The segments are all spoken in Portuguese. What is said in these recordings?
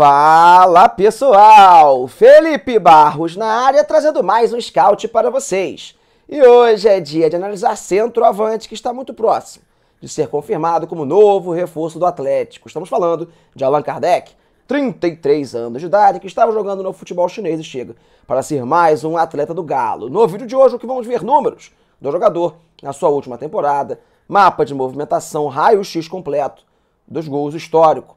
Fala pessoal! Felipe Barros na área trazendo mais um scout para vocês. E hoje é dia de analisar centroavante que está muito próximo de ser confirmado como novo reforço do Atlético. Estamos falando de Allan Kardec, 33 anos de idade, que estava jogando no futebol chinês e chega para ser mais um atleta do Galo. No vídeo de hoje, o que vamos ver números do jogador na sua última temporada, mapa de movimentação, raio-x completo dos gols histórico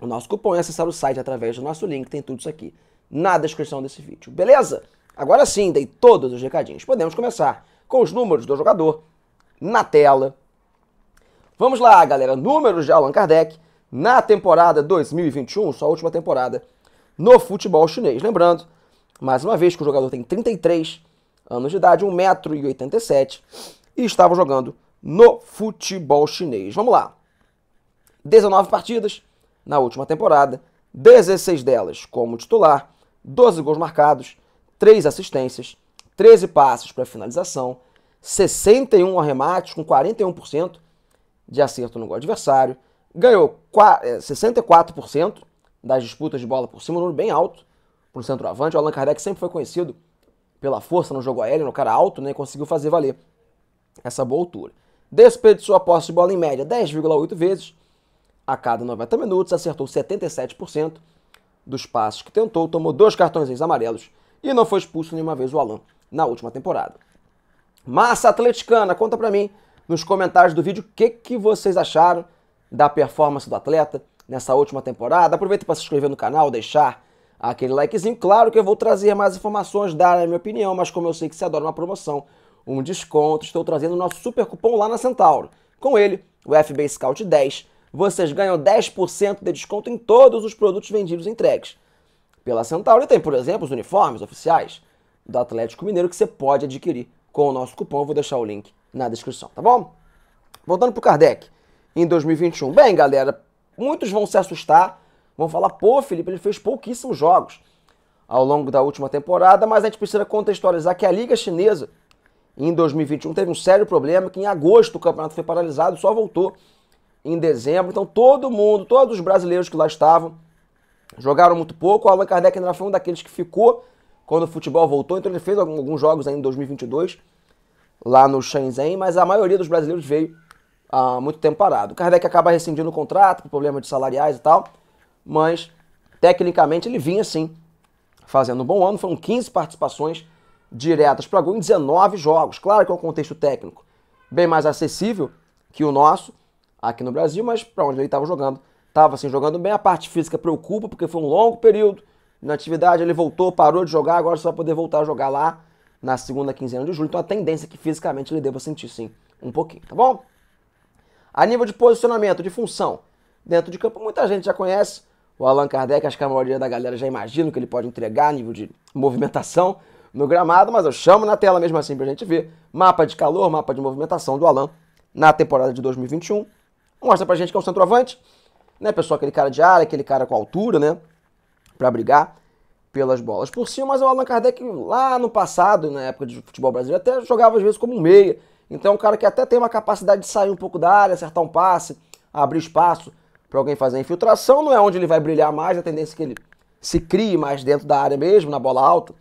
o nosso cupom e é acessar o site através do nosso link, tem tudo isso aqui na descrição desse vídeo, beleza? Agora sim, dei todos os recadinhos. Podemos começar com os números do jogador na tela. Vamos lá, galera. Números de Allan Kardec na temporada 2021, sua última temporada no futebol chinês. Lembrando, mais uma vez, que o jogador tem 33 anos de idade, 1,87m, e estava jogando no futebol chinês. Vamos lá. 19 partidas, na última temporada, 16 delas como titular, 12 gols marcados, 3 assistências, 13 passes para finalização, 61 arremates com 41% de acerto no gol adversário, ganhou 64% é, das disputas de bola por cima, um número bem alto para o centroavante. O Allan Kardec sempre foi conhecido pela força no jogo aéreo, no cara alto, né, e conseguiu fazer valer essa boa altura. Desperdiçou a posse de bola em média 10,8 vezes, a cada 90 minutos, acertou 77% dos passes que tentou, tomou dois cartões amarelos e não foi expulso nenhuma vez o Alan na última temporada. Massa atleticana, conta para mim nos comentários do vídeo o que, que vocês acharam da performance do atleta nessa última temporada. Aproveita para se inscrever no canal, deixar aquele likezinho. Claro que eu vou trazer mais informações, dar a minha opinião, mas como eu sei que você adora uma promoção, um desconto, estou trazendo o nosso super cupom lá na Centauro. Com ele, o FB Scout 10 vocês ganham 10% de desconto em todos os produtos vendidos e entregues. Pela Centauri tem, por exemplo, os uniformes oficiais do Atlético Mineiro que você pode adquirir com o nosso cupom. Eu vou deixar o link na descrição, tá bom? Voltando para o Kardec, em 2021. Bem, galera, muitos vão se assustar, vão falar, pô, Felipe, ele fez pouquíssimos jogos ao longo da última temporada, mas a gente precisa contextualizar que a Liga Chinesa em 2021 teve um sério problema que em agosto o campeonato foi paralisado e só voltou em dezembro. Então todo mundo, todos os brasileiros que lá estavam, jogaram muito pouco. O Allan Kardec ainda foi um daqueles que ficou quando o futebol voltou. Então ele fez alguns jogos ainda em 2022 lá no Shenzhen, mas a maioria dos brasileiros veio há ah, muito tempo parado. O Kardec acaba rescindindo o contrato por problemas de salariais e tal, mas tecnicamente ele vinha sim fazendo um bom ano. Foram 15 participações diretas para gol em 19 jogos. Claro que é um contexto técnico bem mais acessível que o nosso, aqui no Brasil, mas para onde ele estava jogando, estava assim jogando bem. A parte física preocupa porque foi um longo período na atividade, ele voltou, parou de jogar, agora só vai poder voltar a jogar lá na segunda quinzena de julho. Então a tendência é que fisicamente ele deva sentir sim um pouquinho, tá bom? A nível de posicionamento, de função, dentro de campo, muita gente já conhece o Allan Kardec, acho que a maioria da galera já imagina o que ele pode entregar a nível de movimentação no gramado, mas eu chamo na tela mesmo assim pra gente ver. Mapa de calor, mapa de movimentação do Allan na temporada de 2021. Mostra pra gente que é um centroavante, né, pessoal? Aquele cara de área, aquele cara com altura, né? Pra brigar pelas bolas por cima, mas o Allan Kardec lá no passado, na época de futebol brasileiro, até jogava às vezes como um meia. Então é um cara que até tem uma capacidade de sair um pouco da área, acertar um passe, abrir espaço para alguém fazer a infiltração. Não é onde ele vai brilhar mais, a tendência é que ele se crie mais dentro da área mesmo, na bola alta,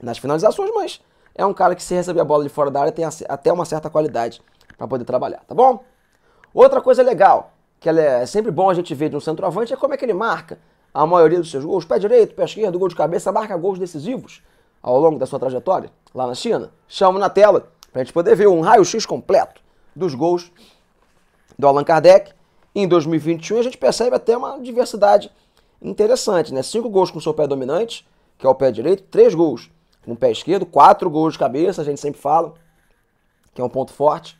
nas finalizações, mas é um cara que se receber a bola de fora da área tem até uma certa qualidade para poder trabalhar, tá bom? Outra coisa legal, que é, é sempre bom a gente ver de um centroavante, é como é que ele marca a maioria dos seus gols. Pé direito, pé esquerdo, gol de cabeça, marca gols decisivos ao longo da sua trajetória lá na China. Chamo na tela para a gente poder ver um raio-x completo dos gols do Allan Kardec. Em 2021 a gente percebe até uma diversidade interessante, né? Cinco gols com o seu pé dominante, que é o pé direito, três gols com o pé esquerdo, quatro gols de cabeça, a gente sempre fala, que é um ponto forte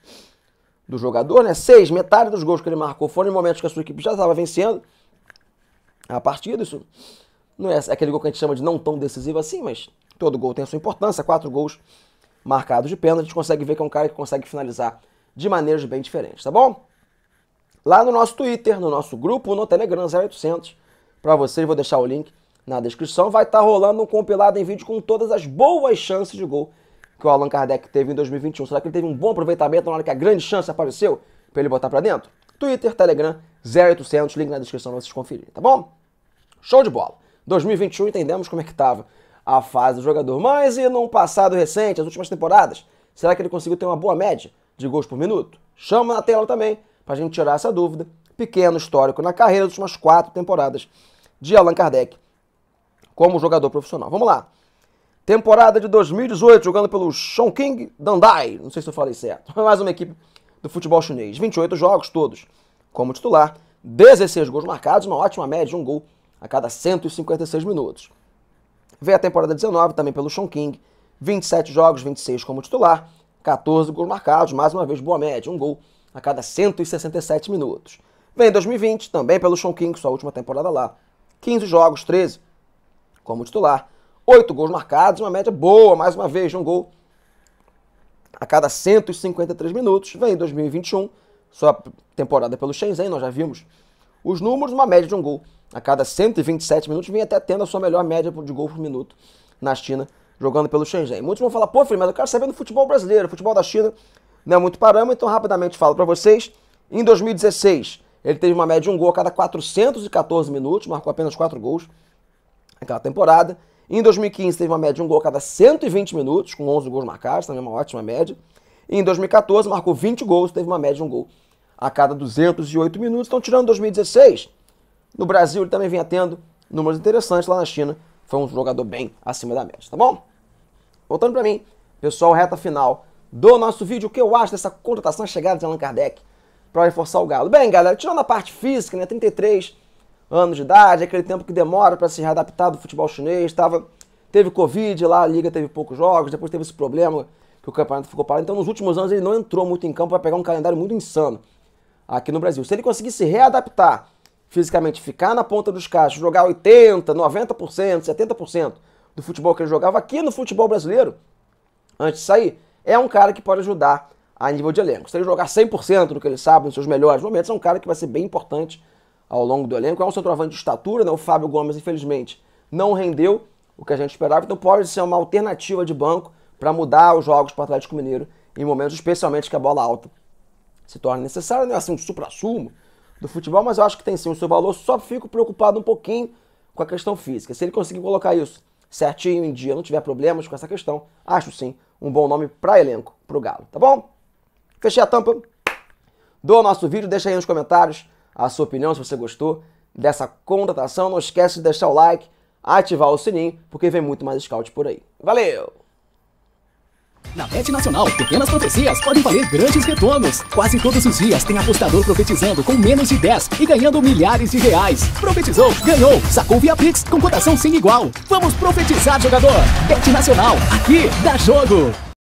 do jogador, né? Seis, metade dos gols que ele marcou foram em momentos que a sua equipe já estava vencendo a partida. Isso não é aquele gol que a gente chama de não tão decisivo assim, mas todo gol tem a sua importância. Quatro gols marcados de pênalti, a gente consegue ver que é um cara que consegue finalizar de maneiras bem diferentes, tá bom? Lá no nosso Twitter, no nosso grupo, no Telegram 0800, para vocês, vou deixar o link na descrição, vai estar tá rolando um compilado em vídeo com todas as boas chances de gol que o Allan Kardec teve em 2021? Será que ele teve um bom aproveitamento na hora que a grande chance apareceu para ele botar para dentro? Twitter, Telegram, 0800, link na descrição para vocês conferirem, tá bom? Show de bola. 2021 entendemos como é que estava a fase do jogador, mas e num passado recente, as últimas temporadas, será que ele conseguiu ter uma boa média de gols por minuto? Chama na tela também para a gente tirar essa dúvida. Pequeno histórico na carreira das últimas quatro temporadas de Allan Kardec como jogador profissional. Vamos lá. Temporada de 2018, jogando pelo Chongqing Dandai, não sei se eu falei certo, mais uma equipe do futebol chinês. 28 jogos todos como titular, 16 gols marcados, uma ótima média de um gol a cada 156 minutos. Vem a temporada 19 também pelo Chongqing, 27 jogos, 26 como titular, 14 gols marcados, mais uma vez boa média, um gol a cada 167 minutos. Vem 2020 também pelo Chongqing, sua última temporada lá, 15 jogos, 13 como titular, Oito gols marcados, uma média boa, mais uma vez, um gol a cada 153 minutos. Vem em 2021, sua temporada pelo Shenzhen, nós já vimos os números, uma média de um gol a cada 127 minutos, vem até tendo a sua melhor média de gol por minuto na China, jogando pelo Shenzhen. Muitos vão falar, pô, filho, mas eu quero saber do futebol brasileiro, futebol da China não é muito parâmetro, então rapidamente falo para vocês. Em 2016, ele teve uma média de um gol a cada 414 minutos, marcou apenas quatro gols naquela temporada. Em 2015 teve uma média de um gol a cada 120 minutos, com 11 gols marcados, também uma ótima média. E em 2014 marcou 20 gols, teve uma média de um gol a cada 208 minutos. Então, tirando 2016, no Brasil ele também vinha tendo números interessantes, lá na China foi um jogador bem acima da média, tá bom? Voltando para mim, pessoal, reta final do nosso vídeo, o que eu acho dessa contratação chegada de Allan Kardec para reforçar o Galo. Bem, galera, tirando a parte física, né, 33 anos de idade, aquele tempo que demora para se readaptar do futebol chinês, estava teve Covid lá, a liga teve poucos jogos, depois teve esse problema que o campeonato ficou parado. Então, nos últimos anos, ele não entrou muito em campo para pegar um calendário muito insano aqui no Brasil. Se ele conseguir se readaptar fisicamente, ficar na ponta dos cachos, jogar 80%, 90%, 70% do futebol que ele jogava aqui no futebol brasileiro, antes de sair, é um cara que pode ajudar a nível de elenco. Se ele jogar 100% do que ele sabe nos seus melhores momentos, é um cara que vai ser bem importante ao longo do elenco. É um centroavante de estatura, né? o Fábio Gomes, infelizmente, não rendeu o que a gente esperava, então pode ser uma alternativa de banco para mudar os jogos para o Atlético Mineiro em momentos especialmente que a bola alta se torna necessária, não é assim um supra-sumo do futebol, mas eu acho que tem sim o seu valor, só fico preocupado um pouquinho com a questão física. Se ele conseguir colocar isso certinho em dia, não tiver problemas com essa questão, acho sim um bom nome para elenco, para o Galo, tá bom? Fechei a tampa do nosso vídeo, deixa aí nos comentários a sua opinião, se você gostou dessa contratação. Não esquece de deixar o like, ativar o sininho, porque vem muito mais scout por aí. Valeu! Na Bet Nacional, pequenas profecias podem valer grandes retornos. Quase todos os dias tem apostador profetizando com menos de 10 e ganhando milhares de reais. Profetizou, ganhou, sacou via Pix com cotação sem igual. Vamos profetizar, jogador! Bet Nacional, aqui dá jogo!